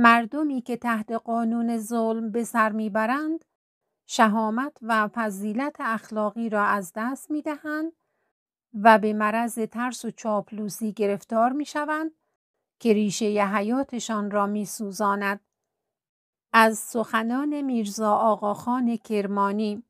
مردمی که تحت قانون ظلم به سر میبرند شهامت و فضیلت اخلاقی را از دست می دهند و به مرض ترس و چاپلوسی گرفتار شوند که ریشه ی حیاتشان را سوزاند. از سخنان میرزا آقاخان کرمانی